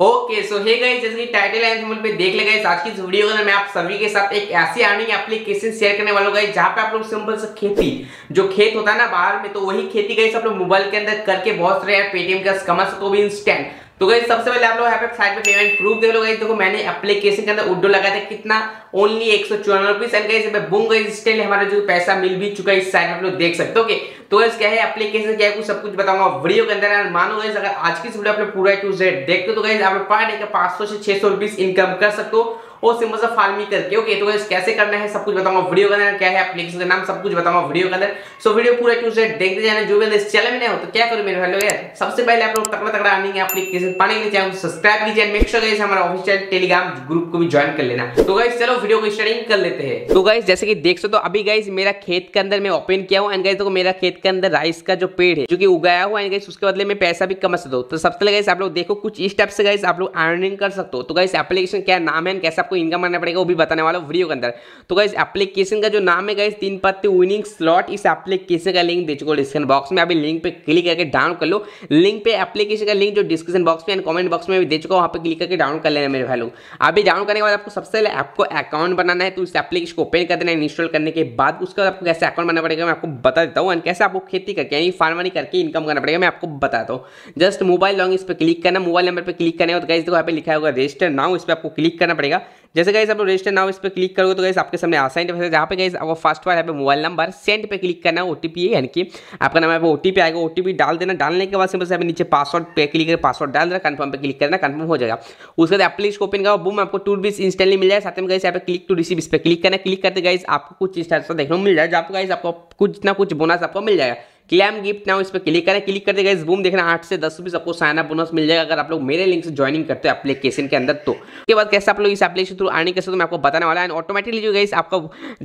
Okay so hey guys जैसे कि title and thumbnail पे देख ले गाइस आज की इस वीडियो में मैं आप सभी के साथ एक ऐसी अर्निंग एप्लीकेशन शेयर करने वाला हूं गाइस जहां पे आप लोग सिंपल से खेती जो खेत होता है ना बाहर में तो वही खेती गाइस आप लोग मोबाइल के अंदर करके बहुत सारे Paytm का कमा सकते हो भी इंस्टेंट तो गई सबसे पहले आप लोग यहाँ पे साइड पे पेमेंट प्रूफ दे लो गई देखो मैंने एप्लीकेशन के अंदर उड्डो लगाया था कितना ओनली एक सौ चौरानवे रुपीज एंड गई बुम गई स्टेल हमारा जो पैसा मिल भी चुका है इस साइड आप लोग देख सकते हो okay? तो गैस क्या है एप्लीकेशन क्या है कुछ सब कुछ बताऊंगा वीडियो के अंदर मानो गई अगर आज की वीडियो आप लोग पूरा टू जेड देखते हो तो गई आप लोग पर डे का पांच सौ से छह सौ रुपीज इनकम कर सकते हो और सिंपल सा फार्मिंग करके ओके तो गाइस कैसे करना है सब कुछ बताऊंगा वीडियो का क्या है एप्लीकेशन का नाम सब कुछ बताऊंगा वीडियो का अंदर सो वीडियो पूरा क्यों से देखते जाना जो भी इस चैनल में नहीं हो तो क्या करो मेरे हेलो यार सबसे पहले आप लोग तगड़ा तगड़ा अर्निंग एप्लीकेशन पाने के लिए चैनल सब्सक्राइब कीजिए मेक श्योर गाइस हमारा ऑफिशियल टेलीग्राम ग्रुप को भी ज्वाइन कर लेना तो गाइस चलो वीडियो को स्टार्टिंग कर लेते हैं तो गाइस जैसे कि देख सकते हो अभी गाइस मेरा खेत के अंदर मैं ओपन किया हूं एंड गाइस देखो मेरा खेत के अंदर राइस का जो पेड़ है जो कि उगाया हुआ है एंड गाइस उसके बदले में पैसा भी कमा सकते हो तो सबसे पहले गाइस आप लोग देखो कुछ इस टाइप से गाइस आप लोग अर्निंग कर सकते हो तो गाइस एप्लीकेशन क्या नाम है कैसे आपको इनकम करना पड़ेगा वो भी बताने वाला वीडियो के अंदर तो गाइस एप्लीकेशन का जो नाम है guys Teen Patti winning slot इस एप्लीकेशन का लिंक दे चुको डिस्क्रिप्शन बॉक्स में अभी लिंक पे क्लिक करके डाउन कर लो लिंक पे एप्लीकेशन का लिंक जो डिस्क्रिप्शन बॉक्स में एंड कमेंट बॉक्स में भी दे चुका हूँ वहाँ पर क्लिक करके डाउन कर लेना मेरे भाई लोग अभी डाउन करने के बाद आपको सबसे पहले आपको अकाउंट बनाना है तो इस एप्लीकेशन को ओपन कर देना है इंस्टॉल करने के बाद उसके बाद आपको कैसे अकाउंट बनाना पड़ेगा मैं आपको बता देता हूँ एंड कैसे आपको खेती करके यानी फार्मिंग करके इनकम करना पड़ेगा मैं आपको बताता हूँ जस्ट मोबाइल लॉन्ग इस पर क्लिक करना मोबाइल नंबर पर क्लिक करना है तो गाइस देखो यहाँ पे लिखा होगा रजिस्टर नाउ इस पर आपको क्लिक करना पड़ेगा जैसे गाइस आप रजिस्टर नाउ इस पर क्लिक करोगे तो गाइस आपके सामने आसान इंटरफेस जहाँ पे गाइस आपको फर्स्ट बार यहाँ पे मोबाइल नंबर सेंड पे क्लिक करना है ओटीपी है यानी कि आपका नाम यहाँ पे ओ आएगा ओ डाल देना डालने के बाद सिंपल से नीचे पासवर्ड पे क्लिक कर पासवर्ड डाल देना कन्फर्म पे क्लिक करना कन्फर्म हो जाएगा उसके बाद एप्लीस को ओपन करो बुम आपको टू बीस इंस्टेंटली मिल जाए साथ में गाइस यहाँ पे क्लिक टू रिसीव इस पर क्लिक करना क्लिक करते गाइस आपको कुछ इस तरह से देखने को मिल जाएगा जहाँ पे गाइस आपको कुछ ना कुछ बोनस आपको मिल जाएगा क्लैम गिफ्ट नाउ इस पर क्लिक करें क्लिक कर देगा इस बूम देखना आठ से दस रुपीज आपको साइन अप बोनस मिल जाएगा अगर आप लोग मेरे लिंक से ज्वाइनिंग करते हैं एप्लीकेशन के अंदर तो उसके बाद कैसे आप लोग इस एप्लीकेशन थ्रू आने के साथ मैं आपको बताने वाला है ऑटोमेटिकली जो गई आपको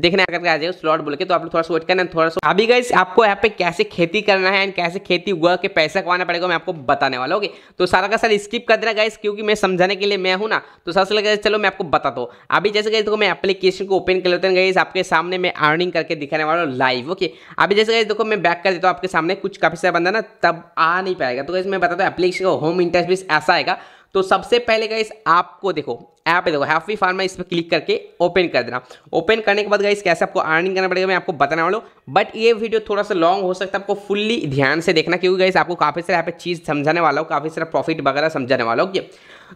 देखने करके आ जाएगा स्लॉट बोल के तो आप लोग थोड़ा सा वेट करना थोड़ा सा अभी गई आपको यहाँ पे कैसे खेती करना है एंड कैसे खेती हुआ कि पैसा कमाना पड़ेगा मैं आपको बताने वाला ओके तो सारा का सारा स्किप कर देना गाइस क्योंकि मैं समझाने के लिए मैं हूँ ना तो सबसे लगे चलो मैं आपको बता दो अभी जैसे गई देखो मैं एप्लीकेशन को ओपन कर लेते हैं गई आपके सामने मैं अर्निंग करके दिखाने वाला हूँ लाइव ओके अभी जैसे गई देखो मैं बैक कर देता हूँ आपके सामने कुछ काफ़ी सारा बंदा ना तब आ नहीं पाएगा तो मैं बताता हूँ एप्लीकेशन का होम इंटरफेस ऐसा आएगा तो सबसे पहले गाइस आपको देखो ऐप देखो हैप्पी फार्मा इस पर क्लिक करके ओपन कर देना ओपन करने के बाद गाइस कैसे आपको अर्निंग करना पड़ेगा मैं आपको बताने वाला हूँ बट ये वीडियो थोड़ा सा लॉन्ग हो सकता है आपको फुल्ली ध्यान से देखना क्योंकि गाइस आपको काफ़ी सारे यहाँ पे चीज़ समझाने वाला हूँ काफ़ी सारा प्रॉफिट वगैरह समझाने वाला हूँ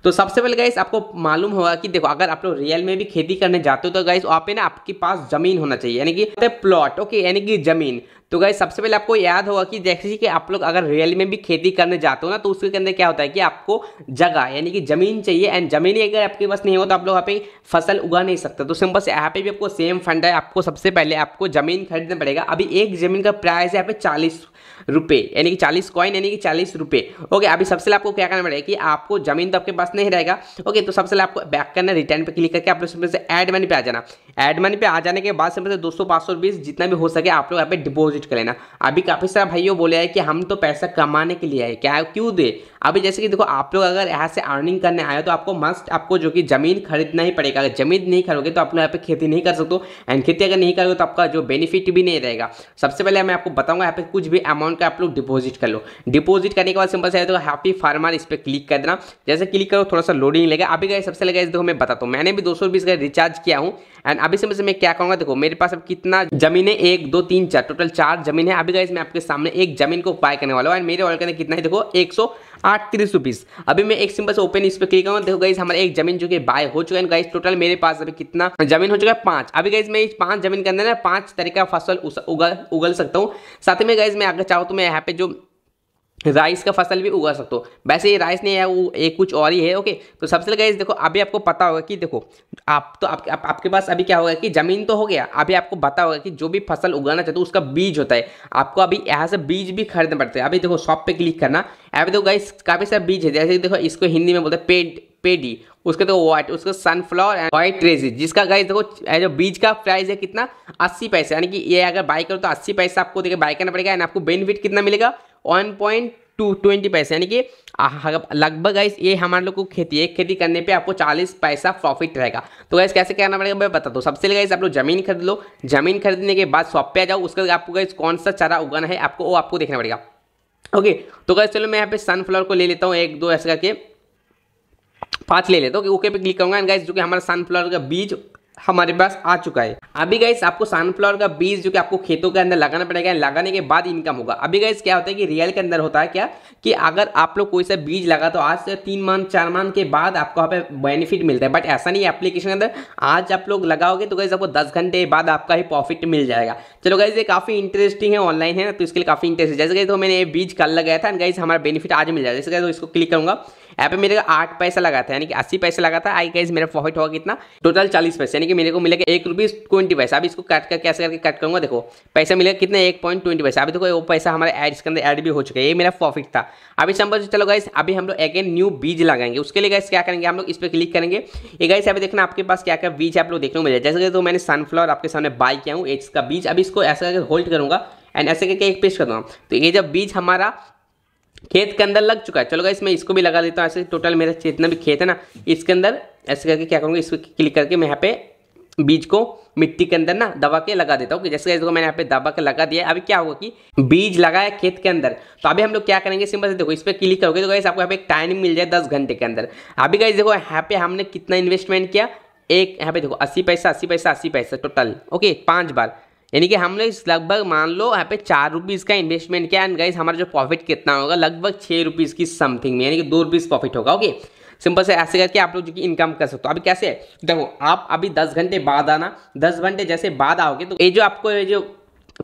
तो सबसे पहले गाइस आपको मालूम होगा कि देखो अगर आप लोग रियल में भी खेती करने जाते हो तो गाइस वहाँ पे ना आपके पास जमीन होना चाहिए यानी कि प्लॉट ओके यानी कि जमीन तो गाइस सबसे पहले आपको याद होगा कि जैसे कि आप लोग अगर रियल में भी खेती करने जाते हो ना तो उसके अंदर क्या होता है कि आपको जगह यानी कि जमीन चाहिए एंड जमीन अगर आपके पास बंदोबस्त नहीं हो तो आप लोग यहाँ पे फसल उगा नहीं सकते तो सिंपल से यहाँ पे भी आपको सेम फंड है आपको सबसे पहले आपको ज़मीन खरीदना पड़ेगा अभी एक ज़मीन का प्राइस है यहाँ पे चालीस रुपये यानी कि चालीस कॉइन यानी कि चालीस रुपये ओके अभी सबसे आपको क्या करना पड़ेगा कि आपको ज़मीन तो आपके पास नहीं रहेगा ओके तो सबसे आपको बैक करना रिटर्न पर क्लिक करके आप लोग सिंपल से एड मनी पे आ जाना एड मनी पे आ जाने के बाद सिंपल से दो सौ जितना भी हो सके आप लोग यहाँ पे डिपोजिट कर लेना अभी काफ़ी सारा भाइयों बोले है कि हम तो पैसा कमाने के लिए आए क्या क्यों दे अभी जैसे कि देखो आप लोग अगर यहाँ से अर्निंग करने आए तो आपको मस्ट आपको जो कि ज़मीन खरीदना ही पड़ेगा अगर ज़मीन नहीं खरीदोगे तो आप लोग यहाँ पे खेती नहीं कर सकते एंड खेती अगर नहीं करोगे तो आपका जो बेनिफिट भी नहीं रहेगा सबसे पहले मैं आपको बताऊँगा यहाँ पे कुछ भी अमाउंट का आप लोग डिपोजिट कर लो डिपोजिट करने के बाद सिंपल से देखो हैप्पी फार्मर इस पर क्लिक कर देना जैसे क्लिक करो थोड़ा सा लोडिंग लेगा अभी गए सबसे लगे देखो मैं बताता हूँ मैंने भी दो का रिचार्ज किया हूँ एंड अभी से मैं क्या करूँगा देखो मेरे पास अब कितना जमीन है एक दो तीन चार टोटल चार जमीन है अभी गए मैं आपके सामने एक जमीन को उपाय करने वाला हूँ एंड मेरे ऑल करने कितना है देखो एक तीस रुपीस अभी मैं एक सिंपल से ओपन इस पर क्लिक करूँगा देखो गाइस हमारे एक जमीन जो कि बाय हो चुका है गाइस टोटल मेरे पास अभी कितना जमीन हो चुका है पांच अभी गाइस मैं इस पांच जमीन के अंदर ना पांच तरीका का फसल उगल उगल सकता हूँ साथ में गाइस मैं अगर चाहूँ तो मैं यहाँ पे जो राइस का फसल भी उगा सकते हो वैसे ये राइस नहीं है वो एक कुछ और ही है ओके तो सबसे पहले देखो अभी आपको पता होगा कि देखो आप तो आप, आप, आपके पास अभी क्या होगा कि ज़मीन तो हो गया अभी आपको पता होगा कि जो भी फसल उगाना चाहते हो उसका बीज होता है आपको अभी यहाँ से बीज भी खरीदना पड़ता है अभी देखो शॉप पे क्लिक करना अभी देखो गाइस काफ़ी सारा बीज है जैसे देखो इसको हिंदी में बोलते हैं पेड पेडी उसके तो व्हाइट उसका सनफ्लावर एंड व्हाइट रेजिस जिसका गाइस देखो जो बीज का प्राइस है कितना अस्सी पैसे यानी कि ये अगर बाई करो तो अस्सी पैसा आपको देखिए बाई करना पड़ेगा एंड आपको बेनिफिट कितना मिलेगा वन पॉइंट टू ट्वेंटी पैसे यानी कि लगभग गाइस ये हमारे लोग को खेती एक खेती करने पे आपको चालीस पैसा प्रॉफिट रहेगा तो गाइस कैसे करना पड़ेगा मैं बता दो सबसे गाइस आप लोग जमीन खरीद लो जमीन खरीदने के बाद शॉप पे आ जाओ उसके बाद आपको गाइस कौन सा चारा उगाना है आपको वो आपको देखना पड़ेगा ओके तो गाइस चलो मैं यहाँ पे सनफ्लावर को ले लेता हूँ एक दो ऐसे करके पाँच ले लेता हूँ ओके पे क्लिक करूंगा एंड गाइस जो कि हमारा सनफ्लावर का बीज हमारे पास आ चुका है अभी गाइस आपको सनफ्लावर का बीज जो कि आपको खेतों के अंदर लगाना पड़ेगा लगाने के बाद इनकम होगा अभी गाइस क्या होता है कि रियल के अंदर होता है क्या कि अगर आप लोग कोई सा बीज लगा तो आज से तीन मंथ चार मंथ के बाद आपको वहाँ पे बेनिफिट मिलता है बट ऐसा नहीं है एप्लीकेशन के अंदर आज आप लोग लगाओगे तो गाइज आपको दस घंटे बाद आपका ही प्रॉफिट मिल जाएगा चलो गाइज ये काफ़ी इंटरेस्टिंग है ऑनलाइन है तो इसके लिए काफ़ी इंटरेस्ट है जैसे गाइज तो मैंने बीज कल लगाया था एंड गाइज हमारा बेनिफिट आज मिल जाएगा जैसे गाइज तो इसको क्लिक करूंगा यहाँ पे मेरे को आठ पैसा लगा था यानी कि अस्सी पैसे लगा था आई गाइज मेरा प्रॉफिट होगा कितना टोटल चालीस पैसे यानी कि मेरे को मिलेगा एक रुपीज ट्वेंटी पैसा अभी इसको कट कर कैसे करके कट करूंगा देखो पैसा मिलेगा कितना एक पॉइंट ट्वेंटी पैसा अभी देखो वो पैसा हमारे एड इसके अंदर एड भी हो चुका है ये मेरा प्रॉफिट था अभी संभव चलो गाइस अभी हम लोग अगेन न्यू बीज लगाएंगे उसके लिए गाइस क्या करेंगे हम लोग इस पर क्लिक करेंगे ये गाइस अभी देखना आपके पास क्या क्या बीज आप लोग देखने को मिलेगा जैसे तो मैंने सनफ्लावर आपके सामने बाय किया हूँ एट्स का बीज अभी इसको ऐसा करके होल्ड करूंगा एंड ऐसे करके एक पेश कर दूँगा तो ये जब बीज हमारा खेत के अंदर लग चुका है चलो गाइस मैं इसको भी लगा देता हूँ ऐसे टोटल मेरा जितना भी खेत है ना इसके अंदर ऐसे करके क्या करूँगा इसको क्लिक करके मैं यहाँ पे बीज को मिट्टी के अंदर ना दबा के लगा देता हूँ जैसे इसको मैंने यहाँ पे दबा के लगा दिया अभी क्या होगा कि बीज लगाया खेत के अंदर तो अभी हम लोग क्या करेंगे सिंपल से देखो इस पर क्लिक करोगे तो गाइस आपको यहाँ पे एक टाइम मिल जाए दस घंटे के अंदर अभी गाइस देखो यहाँ पे हमने कितना इन्वेस्टमेंट किया एक यहाँ पे देखो अस्सी पैसा अस्सी पैसा अस्सी पैसा टोटल ओके पाँच बार यानी कि हम लोग लगभग मान लो यहाँ पे चार रुपीज़ का इन्वेस्टमेंट किया एंड गाइज हमारा जो प्रॉफिट कितना होगा लगभग छः रुपीज़ की समथिंग में यानी कि दो रुपीज़ प्रॉफिट होगा ओके सिंपल से ऐसे करके आप लोग जो कि इनकम कर सकते हो अभी कैसे है देखो आप अभी दस घंटे बाद आना दस घंटे जैसे बाद आओगे तो ये जो आपको ये जो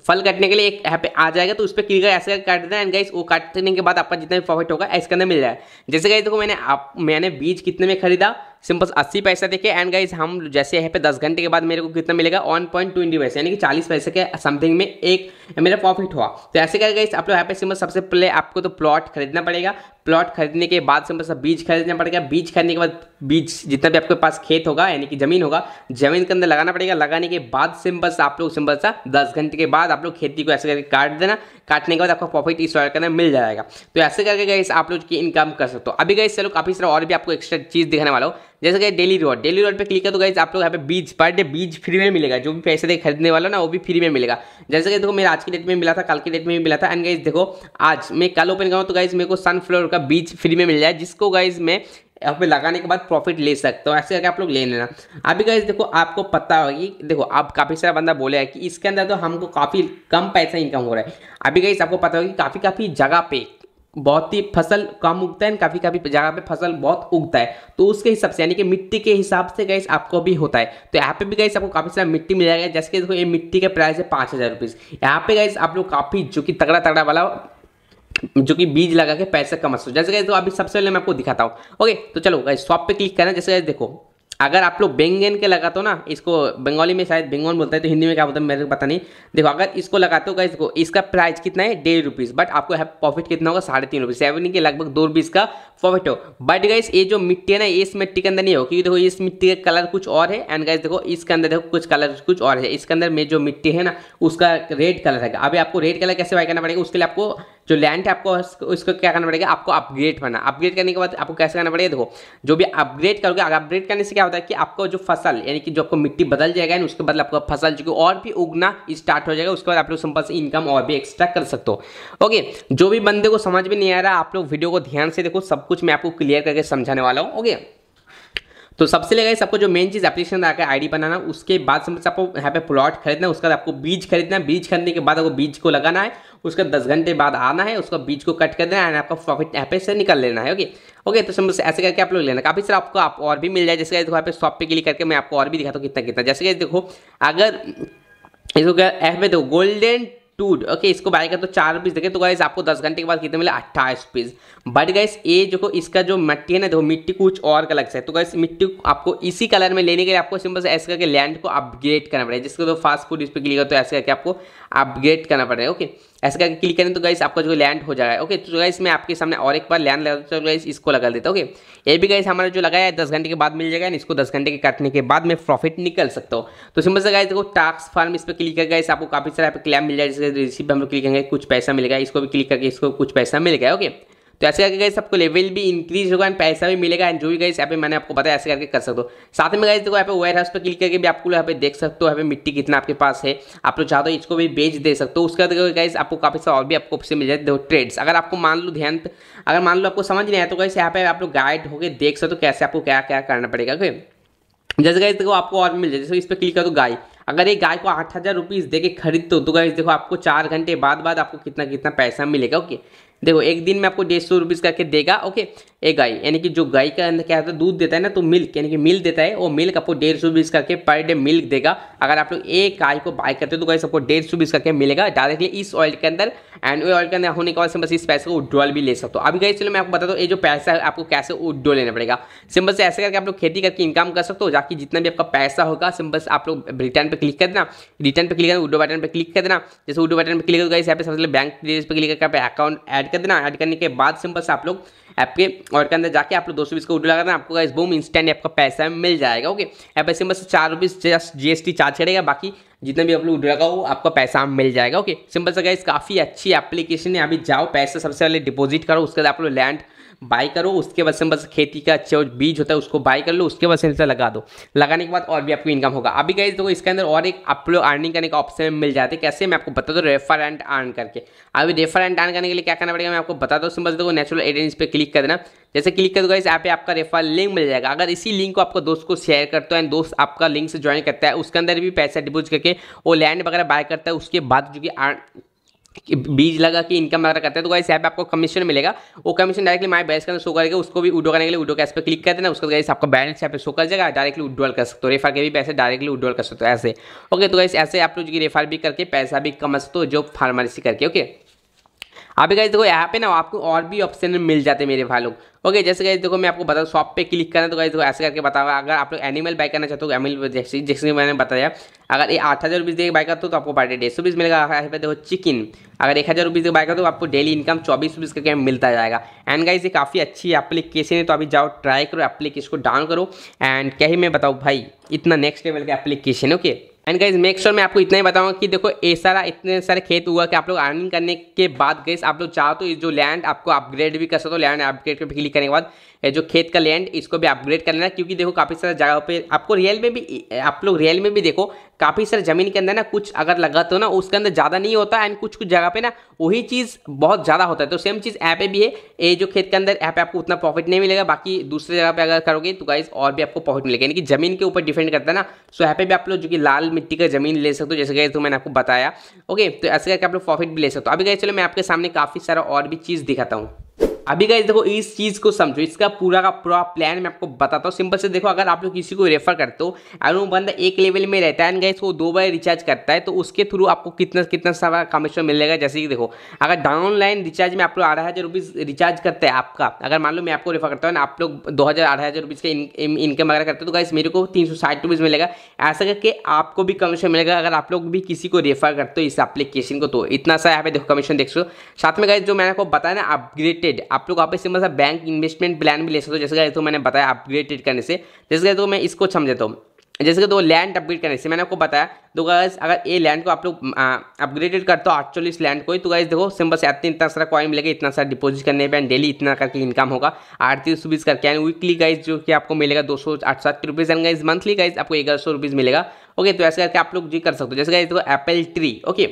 फल काटने के लिए एक यहाँ पे आ जाएगा तो उस पर क्लिक ऐसे काट देना एंड गाइस वो काटने के बाद आपका जितना भी प्रॉफिट होगा इसके अंदर मिल जाएगा जैसे गाइस देखो मैंने आप मैंने बीज कितने में खरीदा सिंपल अस्सी पैसा देखे एंड गाइज हम जैसे यहाँ पे दस घंटे के बाद मेरे को कितना मिलेगा वन पॉइंट ट्वेंटी पैसे यानी कि चालीस पैसे के समथिंग में एक मेरा प्रॉफिट हुआ तो ऐसे करके इस आप लोग यहाँ पे सिंपल सबसे पहले आपको तो प्लॉट खरीदना पड़ेगा प्लॉट खरीदने के बाद सिंपल सब बीज खरीदना पड़ेगा बीज खरीदने के बाद बीज जितना भी आपके पास खेत होगा यानी कि जमीन होगा जमीन के अंदर लगाना पड़ेगा लगाने के बाद सिंपल सा आप लोग सिंपल सा दस घंटे के बाद आप लोग खेती को ऐसे करके काट देना काटने के बाद आपको प्रॉफिट इस के करना मिल जाएगा तो ऐसे करके गए आप लोग की इनकम कर सकते हो अभी गाइस चलो काफ़ी सारा और भी आपको एक्स्ट्रा चीज़ दिखाने वाला हो जैसे कि डेली रोड डेली रोड पे क्लिक कर तो गाइज आप लोग यहाँ पे बीज पर डे बीज फ्री में मिलेगा जो भी पैसे दे खरीदने वाला ना वो भी फ्री में मिलेगा जैसे कि देखो मेरा आज की डेट में मिला था कल की डेट में भी मिला था एंड गाइज देखो आज मैं कल ओपन कराऊँ तो गाइज मेरे को सनफ्लावर का बीज फ्री में मिल जाए जिसको गाइज मैं यहाँ पे लगाने के बाद प्रॉफिट ले सकते हो ऐसे करके आप लोग ले लेना अभी गाइज देखो आपको पता होगी देखो आप काफ़ी सारा बंदा बोले है कि इसके अंदर तो हमको काफ़ी कम पैसा इनकम हो रहा है अभी गाइज आपको पता होगी काफ़ी काफ़ी जगह पे बहुत ही फसल कम उगता है काफ़ी काफ़ी जगह पे फसल बहुत उगता है तो उसके हिसाब से यानी कि मिट्टी के हिसाब से गैस आपको भी होता है तो यहाँ पे भी गैस आपको काफ़ी सारा मिट्टी मिल जाएगा जैसे कि देखो ये मिट्टी का प्राइस है पाँच हज़ार रुपीज़ यहाँ पे गैस आप लोग काफ़ी जो कि तगड़ा तगड़ा वाला जो कि बीज लगा के पैसे कमा सकते हो जैसे गैस तो अभी सबसे पहले मैं आपको दिखाता हूँ ओके तो चलो गैस शॉप पे क्लिक करना जैसे गैस देखो अगर आप लोग बेंगेन के लगाते हो ना इसको बंगाली में शायद बेंगोन बोलते हैं तो हिंदी में क्या बोलते हैं मेरे को पता नहीं देखो अगर इसको लगाते होगा इसको इसका प्राइस कितना है डेढ़ रुपीज़ बट आपको प्रॉफिट कितना होगा साढ़े तीन रुपीज़ सेवन के लगभग दो रुपीज़ का प्रॉफिट हो बट गाइस ये जो मिट्टी है ना इस मिट्टी के अंदर नहीं हो क्योंकि देखो इस मिट्टी का कलर कुछ और है एंड गाइस देखो इसके अंदर देखो कुछ कलर कुछ और है इसके अंदर में जो मिट्टी है ना उसका रेड कलर है अभी आपको रेड कलर कैसे बाय करना पड़ेगा उसके लिए आपको जो लैंड है आपको उसको क्या करना पड़ेगा आपको अपग्रेड करना अपग्रेड करने के बाद आपको कैसे करना पड़ेगा देखो जो भी अपग्रेड करोगे अपग्रेड करने से क्या होता है कि आपको जो फसल यानी कि जो आपको मिट्टी बदल जाएगा ना उसके बाद आपको फसल जो और भी उगना स्टार्ट हो जाएगा उसके बाद आप लोग सिंपल से इनकम और भी एक्स्ट्रा कर सकते हो ओके जो भी बंदे को समझ में नहीं आ रहा आप लोग वीडियो को ध्यान से देखो सब कुछ मैं आपको क्लियर करके समझाने वाला हूँ ओके तो सबसे लेगा सबको जो मेन चीज़ एप्लीकेशन आकर डी बनाना उसके बाद समझ मतलब आपको यहाँ पे प्लॉट खरीदना है उसके बाद आपको बीज खरीदना है बीज खरीदने के बाद आपको बीज को लगाना है उसका दस घंटे बाद आना है उसका बीज को कट कर देना है आपका प्रॉफिट यहाँ पे से निकल लेना है ओके ओके तो समझ ऐसे करके आप लोग लेना काफ़ी सारा आपको आप और भी मिल जाए जैसे देखो यहाँ पे शॉप पे क्लिक करके मैं आपको और भी दिखाता हूँ कितना कितना जैसे कि देखो अगर इसको यहाँ पे देखो गोल्डन टू ओके इसको बनाएगा तो चार पीस देखें तो गाइस आपको दस घंटे के बाद कितने मिले अट्ठाईस पीस बट गाइस ये जो इसका जो मिट्टी है ना देखो मिट्टी कुछ और का लग सकता है तो गाइस मिट्टी आपको इसी कलर में लेने के लिए आपको सिंपल से ऐसे करके लैंड को अपग्रेड करना पड़ेगा जिसको तो फास्ट फूड इस पर क्लिक तो ऐसे करके आपको अपग्रेड करना पड़ेगा ओके ऐसे करके क्लिक करें तो गाइस आपका जो लैंड हो जाएगा ओके तो गाइस मैं आपके सामने और एक बार लैंड लगा तो गाइस इसको लगा देता ओके ये भी गाइस हमारा जो लगाया है दस घंटे के बाद मिल जाएगा इसको दस घंटे के काटने के बाद मैं प्रॉफिट निकल सकता हूँ तो सिंपल से गाइस देखो टास्क फार्म इस पर क्लिक कर गाइस आपको काफी सारे क्लैम मिल जाएगा इसके रिसीप हम लोग क्लिक करेंगे कुछ पैसा मिलेगा इसको भी क्लिक करके इसको कुछ पैसा मिल गया ओके तो ऐसे करके गाइस आपको लेवल भी इंक्रीज होगा एंड पैसा भी मिलेगा एंड जो भी गाइस यहाँ पे मैंने आपको बताया ऐसे करके कर सकते हो साथ में गाइस देखो यहाँ पे वेयर हाउस पर क्लिक करके भी आपको यहाँ पे देख सकते हो यहाँ पे मिट्टी कितना आपके पास है आप लोग चाहते हो तो इसको भी बेच दे सकते हो उसके बाद गाइस आपको काफी सारा और भी आपको ऑप्शन मिल जाए दो ट्रेड्स अगर आपको मान लो ध्यान अगर मान लो आपको समझ नहीं आया तो गाइस यहाँ पे आप लोग गाइड होकर देख सकते हो कैसे आपको क्या क्या करना पड़ेगा ओके जैसे गाइस देखो आपको और मिल जाए जैसे इस पर क्लिक करो गाइड अगर एक गाय को आठ हज़ार रुपीज़ दे के खरीदते हो तो गाइज देखो आपको चार घंटे बाद बाद आपको कितना कितना पैसा मिलेगा ओके देखो एक दिन में आपको डेढ़ सौ रुपीज़ करके देगा ओके एक गाय यानी कि जो गाय का अंदर क्या होता है दूध देता है ना तो मिल्क यानी कि मिल्क देता है वो मिल्क आपको डेढ़ सौ रुपीज़ करके पर डे मिल्क देगा अगर आप लोग एक गाय को बाय करते हो तो गाय सबको डेढ़ सौ रुपीज़ करके मिलेगा डायरेक्टली इस ऑयल के अंदर एंड ऑयल के अंदर होने के बाद से बस इस पैसे को उड्रॉल भी ले सकते हो अभी गई चलो मैं आपको बता दो ये जो पैसा है आपको कैसे उड्रॉल लेना पड़ेगा सिंपल से ऐसे करके आप लोग खेती करके इनकम कर सकते हो जाकि जितना भी आपका पैसा होगा सिंपल से आप लोग रिटर्न पर क्लिक कर देना रिटर्न पर क्लिक करना उडो बटन पर क्लिक कर देना जैसे उडो बटन पर क्लिक करके यहाँ सबसे बैंक डिटेल्स पर क्लिक करके आप अकाउंट एड कर देना ऐड करने के बाद सिंपल से आप लोग ऐप के और के अंदर जाके आप लोग दो सौ बीस का ऑर्डर लगा देना आपको इस बूम इंस्टेंट आपका पैसा मिल जाएगा ओके ऐप ऐसे से चार rupees just G S T charge करेगा बाकी जितना भी आप लोग उड़ेगा वो आपको पैसा मिल जाएगा ओके सिंपल सा गाइस काफ़ी अच्छी एप्लीकेशन है अभी जाओ पैसा सबसे पहले डिपॉजिट करो उसके बाद आप लोग लैंड बाय करो उसके बाद से बस खेती का अच्छा बीज होता है उसको बाय कर लो उसके बाद से लगा दो लगाने के बाद और भी आपको इनकम होगा अभी गए देखो इसके अंदर और एक आप लोग अर्निंग करने का ऑप्शन मिल जाते हैं कैसे मैं आपको बता दूँ रेफर एंड अर्न करके अभी रेफर एंड अर्न करने के लिए क्या करना पड़ेगा मैं आपको बता दो सिंपल देखो नेचुरल एडेंस पर क्लिक कर देना जैसे क्लिक कर दो इस ऐप आपका रेफर लिंक मिल जाएगा अगर इसी लिंक को आपको दोस्त को शेयर करता है दोस्त आपका लिंक से ज्वाइन करता है उसके अंदर भी पैसा डिपोजिट करके वो लैंड वगैरह बाय करता है उसके बाद जो कि बीज लगा के इनकम वगैरह करते हैं तो गाइस यहाँ पे आपको कमीशन मिलेगा वो कमीशन डायरेक्टली माय बैलेंस के अंदर शो करेगा उसको भी उड्रो करने के लिए उड्रो कैश पे क्लिक करते हैं उसके गाइस आपका बैलेंस यहाँ पे शो कर जाएगा डायरेक्टली उड्रोल कर सकते हो रेफर के भी पैसे डायरेक्टली उड्रोल कर सकते हो ऐसे ओके तो गाइस ऐसे आप लोग रेफर भी करके पैसा भी कमा सकते हो जो फार्मेसी करके ओके अभी गाइज देखो यहाँ पे ना आपको और भी ऑप्शन मिल जाते मेरे भाई लोग ओके जैसे गाइज देखो मैं आपको बताऊँ शॉप पे क्लिक करना तो गाइज देखो ऐसे करके बताओ अगर आप लोग एनिमल बाइक करना चाहते हो एनिमल जैसे जैसे मैंने बताया अगर ये आठ हज़ार रुपीज़ बाइक करते हो तो आपको पर डे डेढ़ सौ बीस मिलेगा यहाँ पे देखो चिकन अगर एक हज़ार रुपीज़ बाइक करते हो तो आपको डेली इनकम चौबीस रुपीज़ कैम मिलता जाएगा एंड गाइज ये काफ़ी अच्छी एप्लीकेशन है तो अभी जाओ ट्राई करो एप्लीकेशन को डाउन करो एंड क्या ही मैं बताऊँ भाई इतना नेक्स्ट लेवल का application okay and guys make sure मैं आपको इतना ही बताऊंगा कि देखो ये सारा इतने सारे खेत हुआ कि आप लोग अर्निंग करने के बाद गए आप लोग चाहो तो जो लैंड आपको अपग्रेड भी कर सकते हो लैंड अपग्रेड पे क्लिक करने के बाद जो खेत का लैंड इसको भी अपग्रेड कर लेना क्योंकि देखो काफ़ी सारे जगह पे आपको रियल में भी आप लोग रियल में भी देखो काफ़ी सारे ज़मीन के अंदर ना कुछ अगर लगाते हो ना उसके अंदर ज़्यादा नहीं होता एंड कुछ कुछ जगह पे ना वही चीज़ बहुत ज़्यादा होता है तो सेम चीज़ ऐप पे भी है ये जो खेत के अंदर ऐप पे आपको उतना प्रॉफिट नहीं मिलेगा बाकी दूसरे जगह पे अगर करोगे तो गाइज और भी आपको प्रॉफिट मिलेगा यानी कि ज़मीन के ऊपर डिपेंड करता है ना सो ऐप पे भी आप लोग जो कि लाल मिट्टी का ज़मीन ले सकते हो जैसे गए तो मैंने आपको बताया ओके तो ऐसे करके आप लोग प्रॉफिट भी ले सकते हो अभी गए चलो मैं आपके सामने काफ़ी सारा और भी चीज़ दिखाता हूँ अभी गाइज देखो इस चीज़ को समझो इसका पूरा का पूरा प्लान मैं आपको बताता हूँ सिंपल से देखो अगर आप लोग किसी को रेफर करते हो और वो बंदा एक लेवल में रहता है गाइज वो दो बार रिचार्ज करता है तो उसके थ्रू आपको कितना कितना सारा कमीशन मिलेगा जैसे कि देखो अगर डाउनलाइन रिचार्ज में आप लोग आढ़ाई हज़ार रुपीज़ रिचार्ज करता है आपका अगर मान लो मैं आपको रेफर करता हूँ आप लोग दो हज़ार आढ़ाई हज़ार रुपीज़ का इनकम अगर करते हो तो गाइज मेरे को तीन सौ साठ रुपीज़ मिलेगा ऐसा करके आपको भी कमीशन मिलेगा अगर आप लोग भी किसी को रेफर करते हो इस एप्लीकेशन को तो इतना सा यहाँ पे देखो कमीशन देख सो साथ में गाइज जो मैंने आपको बताया ना अपग्रेडेड आप लोग आप इससे मतलब बैंक इन्वेस्टमेंट प्लान भी ले सकते हो जैसे तो मैंने बताया अपग्रेडेड करने से जैसे तो मैं इसको समझ देता हूँ जैसे कि दो लैंड अपग्रेड करने से मैंने आपको बताया तो गाइस अगर ये लैंड को आप लोग अपग्रेडेड करते हो अड़चालीस लैंड को ही तो गाइस देखो सिंपल से आते इतना सारा कॉइन मिलेगा इतना सारा डिपॉजिट करने पे डेली इतना करके इनकम होगा अड़तीस रुपीज़ करके एंड वीकली गाइस जो कि आपको मिलेगा दो सौ अड़सठ rupees and guys monthly guys आपको ग्यारह सौ रुपीज़ मिलेगा ओके तो ऐसे करके आप लोग जी कर सकते हो जैसे गाइज देखो एप्पल ट्री ओके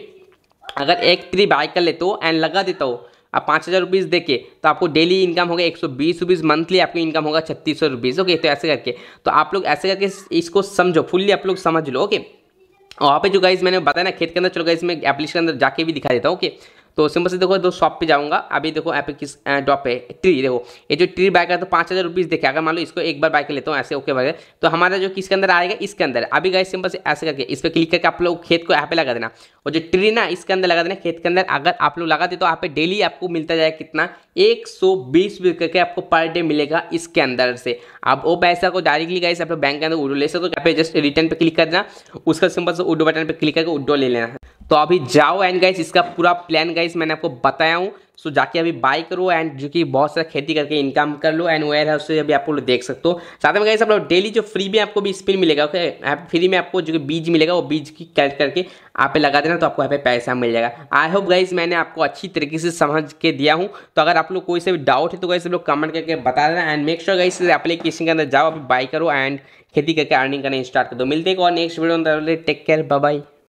अगर एक ट्री बाय कर लेते हो एंड लगा देता हो आप पाँच हज़ार रुपीज़ देके तो आपको डेली इनकम होगा एक सौ बीस रुपीज़ मंथली आपकी इनकम होगा छत्तीस सौ रुपीज़ ओके तो ऐसे करके तो आप लोग ऐसे करके इसको समझो फुल्ली आप लोग समझ लो ओके और वहाँ पे जो गाइज मैंने बताया ना खेत के अंदर चलो गाइज मैं एप्लीकेशन के अंदर जाके भी दिखा देता हूँ ओके तो सिंपल से देखो दो शॉप पे जाऊंगा अभी देखो यहाँ पे किस डॉप है ट्री देखो ये जो ट्री बाइक है तो पाँच हज़ार रुपीज़ देखे अगर मान लो इसको एक बार बाइक लेता हूँ ऐसे ओके वगैरह तो हमारा जो किसके अंदर आएगा इसके अंदर अभी गए सिंपल से ऐसे करके इस पर क्लिक करके आप लोग खेत को यहाँ पे लगा देना और जो ट्री ना इसके अंदर लगा देना खेत के अंदर अगर आप लोग लगा दे तो यहाँ पे डेली आपको मिलता जाएगा कितना एक सौ बीस करके आपको पर डे मिलेगा इसके अंदर से आप वो पैसा को डायरेक्टली गए आप लोग बैंक के अंदर उडो ले सकते हो यहाँ पे जस्ट रिटर्न पे क्लिक कर देना उसका सिंपल से उडो बटन पे क्लिक करके उडो ले लेना तो अभी जाओ एंड गाइस इसका पूरा प्लान गाइस मैंने आपको बताया हूँ सो जाके अभी बाई करो एंड जो कि बहुत सारा खेती करके इनकम कर लो एंड वेयर हाउस से अभी आप लोग देख सकते हो साथ में गाइस आप लोग डेली जो फ्री में आपको भी स्पिन मिलेगा ओके फ्री में आपको जो कि बीज मिलेगा वो बीज की कैट करके आप लगा देना तो आपको यहाँ पे पैसा मिल जाएगा आई होप गाइस मैंने आपको अच्छी तरीके से समझ के दिया हूँ तो अगर आप लोग कोई से भी डाउट है तो गाइस आप लोग कमेंट करके बता देना and make sure guys application के अंदर जाओ अभी बाई करो एंड खेती करके अर्निंग करना स्टार्ट कर दो मिलते हैं और नेक्स्ट वीडियो अंदर टेक केयर बाय